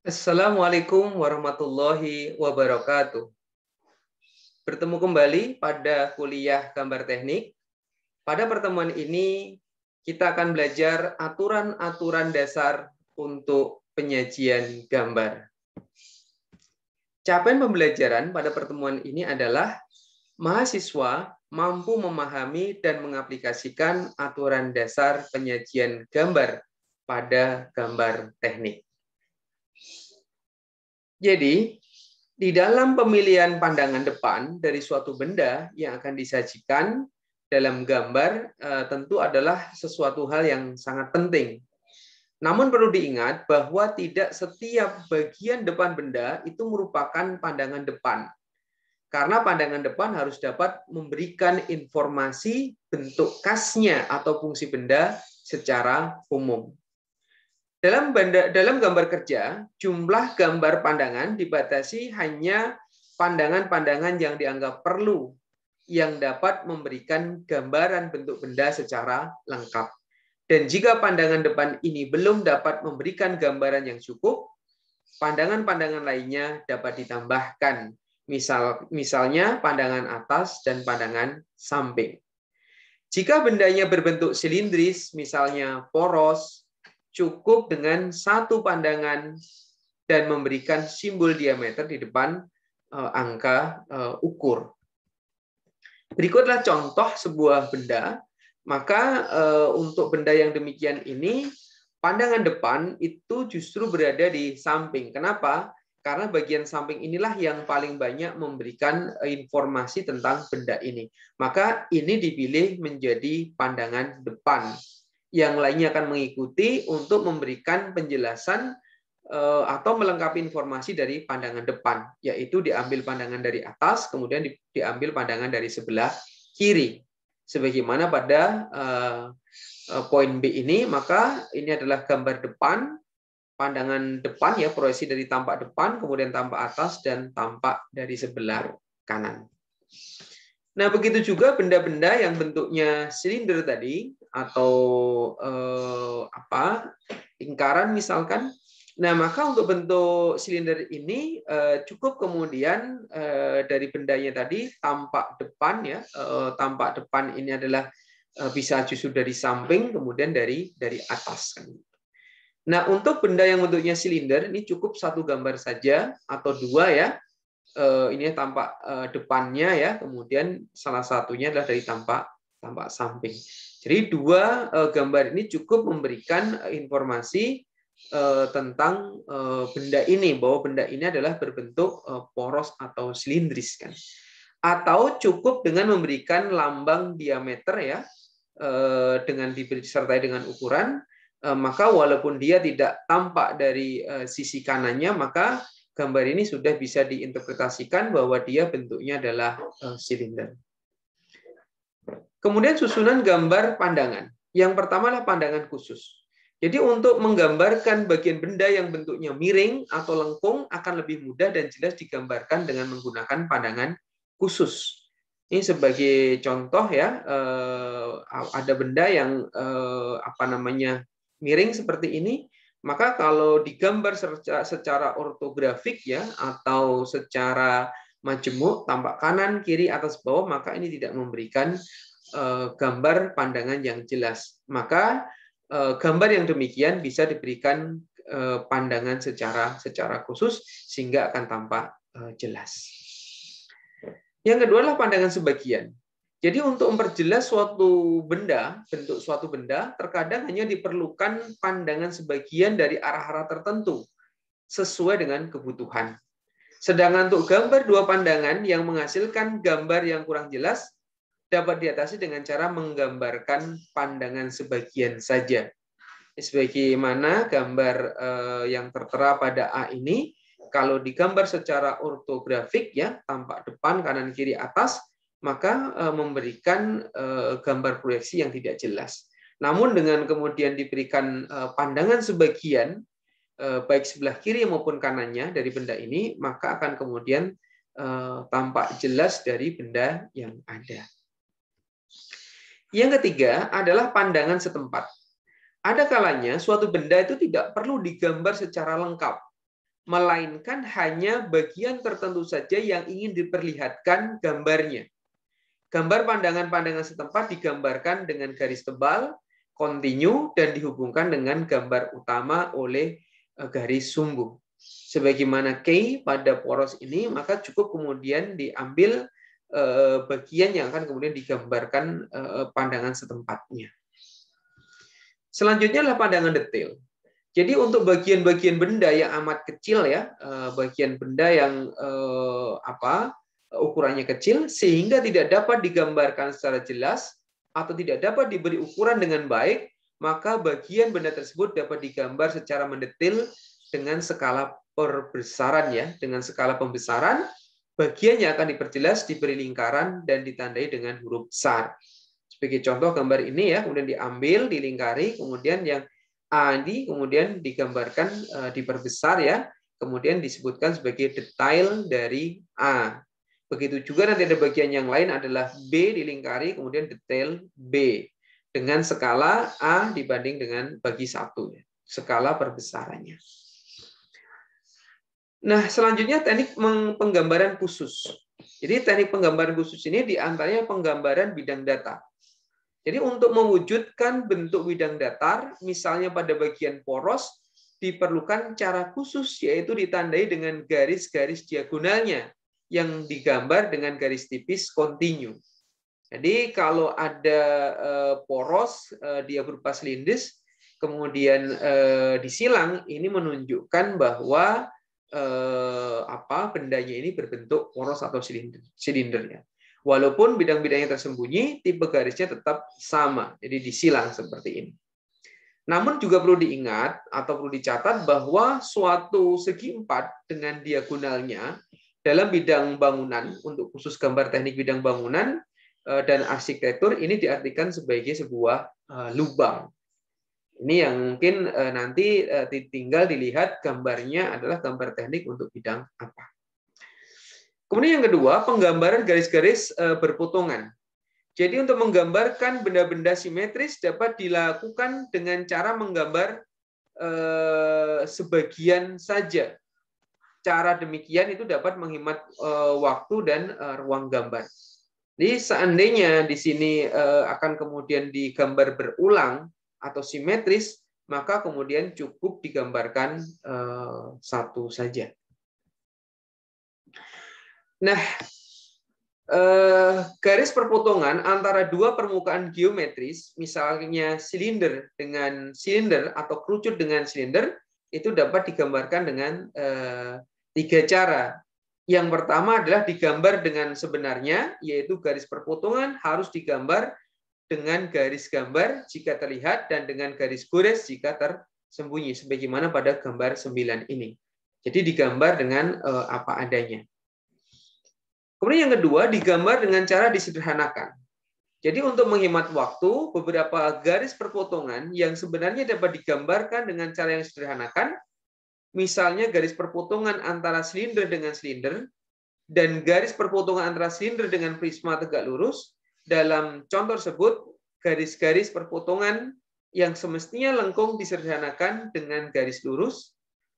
Assalamualaikum warahmatullahi wabarakatuh. Bertemu kembali pada kuliah gambar teknik. Pada pertemuan ini, kita akan belajar aturan-aturan dasar untuk penyajian gambar. Capaian pembelajaran pada pertemuan ini adalah mahasiswa mampu memahami dan mengaplikasikan aturan dasar penyajian gambar pada gambar teknik. Jadi, di dalam pemilihan pandangan depan dari suatu benda yang akan disajikan dalam gambar eh, tentu adalah sesuatu hal yang sangat penting. Namun perlu diingat bahwa tidak setiap bagian depan benda itu merupakan pandangan depan. Karena pandangan depan harus dapat memberikan informasi bentuk kasnya atau fungsi benda secara umum. Dalam benda, dalam gambar kerja, jumlah gambar pandangan dibatasi hanya pandangan-pandangan yang dianggap perlu yang dapat memberikan gambaran bentuk benda secara lengkap. Dan jika pandangan depan ini belum dapat memberikan gambaran yang cukup, pandangan-pandangan lainnya dapat ditambahkan. Misal misalnya pandangan atas dan pandangan samping. Jika bendanya berbentuk silindris, misalnya poros, cukup dengan satu pandangan dan memberikan simbol diameter di depan eh, angka eh, ukur. Berikutlah contoh sebuah benda. Maka eh, untuk benda yang demikian ini, pandangan depan itu justru berada di samping. Kenapa? Karena bagian samping inilah yang paling banyak memberikan informasi tentang benda ini. Maka ini dipilih menjadi pandangan depan yang lainnya akan mengikuti untuk memberikan penjelasan eh, atau melengkapi informasi dari pandangan depan, yaitu diambil pandangan dari atas, kemudian diambil pandangan dari sebelah kiri. Sebagaimana pada eh, eh, poin B ini, maka ini adalah gambar depan, pandangan depan ya, proyeksi dari tampak depan, kemudian tampak atas dan tampak dari sebelah kanan. Nah, begitu juga benda-benda yang bentuknya silinder tadi atau eh, apa lingkaran misalkan. Nah, maka untuk bentuk silinder ini eh, cukup kemudian eh, dari bendanya tadi tampak depan ya, eh, tampak depan ini adalah eh, bisa justru dari samping kemudian dari dari atas kan. Nah, untuk benda yang bentuknya silinder ini cukup satu gambar saja atau dua ya Eh, ini ya, tampak eh, depannya ya, kemudian salah satunya adalah dari tampak tampak samping. Jadi dua eh, gambar ini cukup memberikan informasi tentang benda ini bahwa benda ini adalah berbentuk poros atau silindris kan. Atau cukup dengan memberikan lambang diameter ya dengan disertai dengan ukuran maka walaupun dia tidak tampak dari sisi kanannya maka gambar ini sudah bisa diinterpretasikan bahwa dia bentuknya adalah eh, silinder. Kemudian susunan gambar pandangan. Yang pertama adalah pandangan khusus. Jadi untuk menggambarkan bagian benda yang bentuknya miring atau lengkung akan lebih mudah dan jelas digambarkan dengan menggunakan pandangan khusus. Ini sebagai contoh ya, eh, ada benda yang eh, apa namanya miring seperti ini, maka kalau digambar secara, secara ortografik ya atau secara majemuk tampak kanan kiri atas bawah maka ini tidak memberikan uh, gambar pandangan yang jelas. Maka uh, gambar yang demikian bisa diberikan uh, pandangan secara secara khusus sehingga akan tampak jelas. Yang kedua adalah pandangan sebagian. Jadi untuk memperjelas suatu benda, bentuk suatu benda, terkadang hanya diperlukan pandangan sebagian dari arah-arah tertentu sesuai dengan kebutuhan. Sedangkan untuk gambar dua pandangan yang menghasilkan gambar yang kurang jelas dapat diatasi dengan cara menggambarkan pandangan sebagian saja. Sebagaimana gambar eh, yang tertera pada A ini, kalau digambar secara ortografik ya, tampak depan, kanan, kiri, atas, maka eh, memberikan eh, gambar proyeksi yang tidak jelas. Namun dengan kemudian diberikan eh, pandangan sebagian baik sebelah kiri maupun kanannya dari benda ini, maka akan kemudian tampak jelas dari benda yang ada. Yang ketiga adalah pandangan setempat. Ada kalanya suatu benda itu tidak perlu digambar secara lengkap, melainkan hanya bagian tertentu saja yang ingin diperlihatkan gambarnya. Gambar pandangan-pandangan setempat digambarkan dengan garis tebal, kontinu, dan dihubungkan dengan gambar utama oleh eh, garis sumbu. Sebagaimana K pada poros ini, maka cukup kemudian diambil eh, bagian yang akan kemudian digambarkan eh, pandangan setempatnya. Selanjutnya adalah pandangan detail. Jadi untuk bagian-bagian benda yang amat kecil ya, bagian benda yang apa ukurannya kecil sehingga tidak dapat digambarkan secara jelas atau tidak dapat diberi ukuran dengan baik, maka bagian benda tersebut dapat digambar secara mendetil dengan skala perbesaran ya, dengan skala pembesaran, bagiannya akan diperjelas diberi lingkaran dan ditandai dengan huruf besar. Sebagai contoh gambar ini ya, kemudian diambil, dilingkari, kemudian yang A ini kemudian digambarkan eh, diperbesar ya, kemudian disebutkan sebagai detail dari A. Begitu juga nanti ada bagian yang lain adalah B dilingkari kemudian detail B dengan skala A dibanding dengan bagi satu skala perbesarannya. Nah, selanjutnya teknik penggambaran khusus. Jadi teknik penggambaran khusus ini diantaranya penggambaran bidang data. Jadi untuk mewujudkan bentuk bidang datar, misalnya pada bagian poros, diperlukan cara khusus, yaitu ditandai dengan garis-garis diagonalnya yang digambar dengan garis tipis kontinu. Jadi kalau ada eh, poros eh, dia berupa silindis, kemudian eh, disilang, ini menunjukkan bahwa apa bendanya ini berbentuk poros atau silinder, silindernya. Walaupun bidang-bidangnya tersembunyi, tipe garisnya tetap sama. Jadi disilang seperti ini. Namun juga perlu diingat atau perlu dicatat bahwa suatu segi empat dengan diagonalnya dalam bidang bangunan untuk khusus gambar teknik bidang bangunan eh, dan arsitektur ini diartikan sebagai sebuah eh, lubang. Ini yang mungkin eh, nanti tinggal dilihat gambarnya adalah gambar teknik untuk bidang apa. Kemudian yang kedua, penggambaran garis-garis berpotongan. Jadi untuk menggambarkan benda-benda simetris dapat dilakukan dengan cara menggambar sebagian saja cara demikian itu dapat menghemat eh, waktu dan eh, ruang gambar. Jadi seandainya di sini eh, akan kemudian digambar berulang atau simetris, maka kemudian cukup digambarkan satu saja. Nah, garis perpotongan antara dua permukaan geometris, misalnya silinder dengan silinder atau kerucut dengan silinder, itu dapat digambarkan dengan eh, Tiga cara. Yang pertama adalah digambar dengan sebenarnya, yaitu garis perpotongan harus digambar dengan garis gambar jika terlihat dan dengan garis gores jika tersembunyi, sebagaimana pada gambar 9 ini. Jadi digambar dengan eh, apa adanya. Kemudian yang kedua, digambar dengan cara disederhanakan. Jadi untuk menghemat waktu, beberapa garis perpotongan yang sebenarnya dapat digambarkan dengan cara yang sederhanakan misalnya garis perpotongan antara silinder dengan silinder, dan garis perpotongan antara silinder dengan prisma tegak lurus, dalam contoh tersebut, garis-garis perpotongan yang semestinya lengkung disederhanakan dengan garis lurus,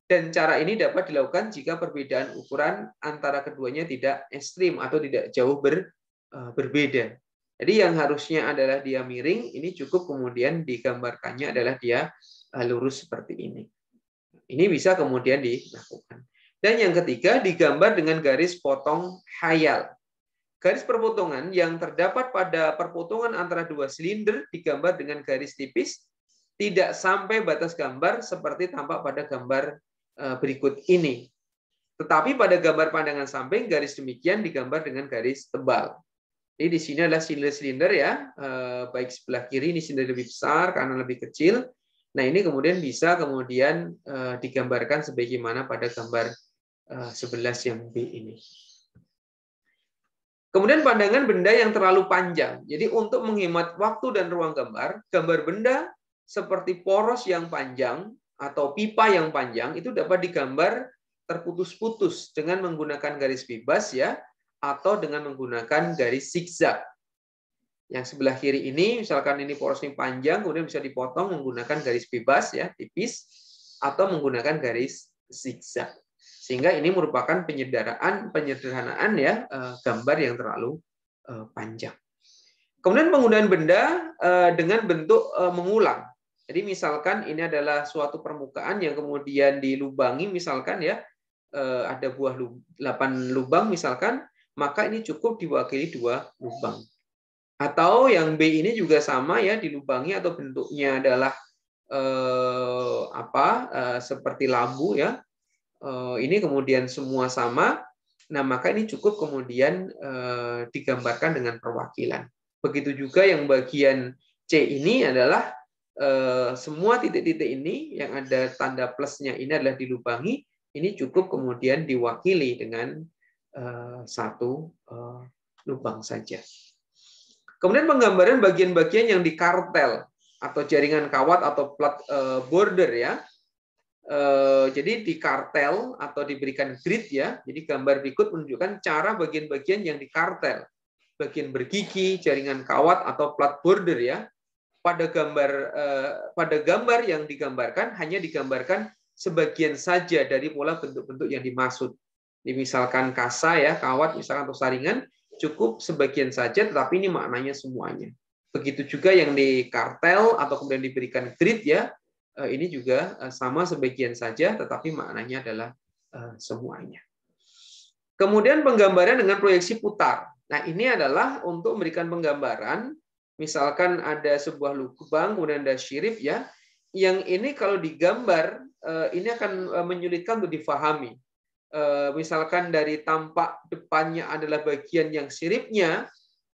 dan cara ini dapat dilakukan jika perbedaan ukuran antara keduanya tidak ekstrim atau tidak jauh ber, eh, berbeda. Jadi yang harusnya adalah dia miring, ini cukup kemudian digambarkannya adalah dia eh, lurus seperti ini. Ini bisa kemudian dilakukan. Dan yang ketiga digambar dengan garis potong hayal. Garis perpotongan yang terdapat pada perpotongan antara dua silinder digambar dengan garis tipis tidak sampai batas gambar seperti tampak pada gambar e, berikut ini. Tetapi pada gambar pandangan samping garis demikian digambar dengan garis tebal. Jadi di sini adalah silinder-silinder ya, e, baik sebelah kiri ini silinder lebih besar, kanan lebih kecil. Nah, ini kemudian bisa kemudian uh, digambarkan sebagaimana pada gambar uh, eh, 11 yang B ini. Kemudian pandangan benda yang terlalu panjang. Jadi untuk menghemat waktu dan ruang gambar, gambar benda seperti poros yang panjang atau pipa yang panjang itu dapat digambar terputus-putus dengan menggunakan garis bebas ya atau dengan menggunakan garis zigzag. Yang sebelah kiri ini, misalkan ini porosnya panjang, kemudian bisa dipotong menggunakan garis bebas, ya tipis, atau menggunakan garis zigzag. Sehingga ini merupakan penyederhanaan, penyederhanaan ya eh, gambar yang terlalu eh, panjang. Kemudian penggunaan benda eh, dengan bentuk mengulang. Jadi misalkan ini adalah suatu permukaan yang kemudian dilubangi misalkan ya ada buah 8 lubang misalkan, maka ini cukup diwakili dua lubang. Atau yang B ini juga sama ya dilubangi atau bentuknya adalah eh, apa eh, seperti labu ya. Eh, ini kemudian semua sama. Nah maka ini cukup kemudian eh, digambarkan dengan perwakilan. Begitu juga yang bagian C ini adalah eh, semua titik-titik ini yang ada tanda plusnya ini adalah dilubangi. Ini cukup kemudian diwakili dengan eh, satu eh, lubang saja. Kemudian penggambaran bagian-bagian yang di kartel atau jaringan kawat atau plat eh, border ya. Eh, jadi di kartel atau diberikan grid ya. Jadi gambar berikut menunjukkan cara bagian-bagian yang di kartel. Bagian bergigi, jaringan kawat atau plat border ya. Pada gambar eh, pada gambar yang digambarkan hanya digambarkan sebagian saja dari pola bentuk-bentuk yang dimaksud. Ini misalkan kasa ya, kawat misalkan atau saringan cukup sebagian saja, tetapi ini maknanya semuanya. Begitu juga yang di kartel atau kemudian diberikan grid ya, eh, ini juga eh, sama sebagian saja, tetapi maknanya adalah eh, semuanya. Kemudian penggambaran dengan proyeksi putar. Nah ini adalah untuk memberikan penggambaran, misalkan ada sebuah lubang, kemudian ada syirip ya, yang ini kalau digambar ini akan menyulitkan untuk difahami. Eh, misalkan dari tampak depannya adalah bagian yang siripnya,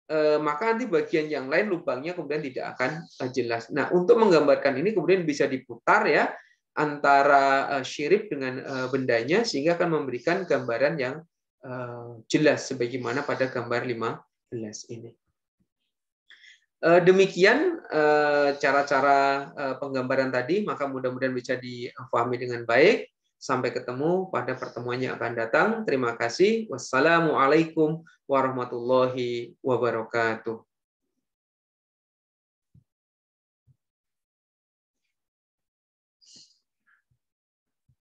eh, maka nanti bagian yang lain lubangnya kemudian tidak akan eh, jelas. Nah, untuk menggambarkan ini kemudian bisa diputar ya antara sirip dengan bendanya sehingga akan memberikan gambaran yang jelas sebagaimana pada gambar 15 ini. Demikian cara-cara penggambaran tadi, maka mudah-mudahan bisa difahami dengan baik. Sampai ketemu pada pertemuan yang akan datang. Terima kasih. Wassalamualaikum warahmatullahi wabarakatuh.